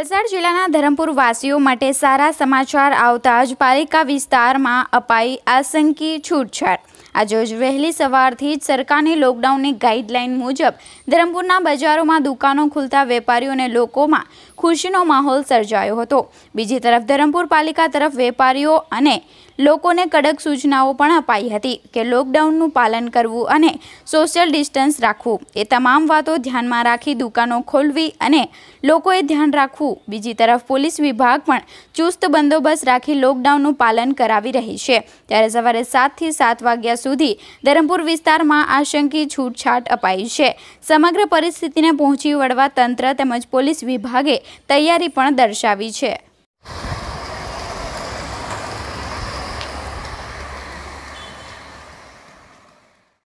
વલસાડ જિલ્લાના ધરમપુર વાસીઓ માટે સારા સમાચાર આવતા જ પાલિકા વિસ્તારમાં અપાઈ આશંકી છૂટછાટ આજે વહેલી સવારથી જ સરકારની લોકડાઉનની ગાઈડલાઇન મુજબ ધરમપુરના બજારોમાં દુકાનો ખુલતા વેપારીઓ અને લોકોમાં ખુશીનો માહોલ સર્જાયો હતો બીજી તરફ ધરમપુર પાલિકા તરફ વેપારીઓ અને લોકોને કડક સૂચનાઓ પણ અપાઈ હતી કે લોકડાઉનનું પાલન કરવું અને સોશિયલ ડિસ્ટન્સ રાખવું એ તમામ વાતો ધ્યાનમાં રાખી દુકાનો ખોલવી અને લોકોએ ધ્યાન રાખવું બીજી તરફ પોલીસ વિભાગ પણ ચુસ્ત બંદોબસ્ત રાખી લોકડાઉનનું પાલન કરાવી રહી છે ત્યારે સવારે સાતથી સાત વાગ્યા સુધી ધરમપુર વિસ્તારમાં આશંકી છૂટછાટ અપાઈ છે સમગ્ર પરિસ્થિતિને પહોંચી વળવા તંત્ર તેમજ પોલીસ વિભાગે તૈયારી પણ દર્શાવી છે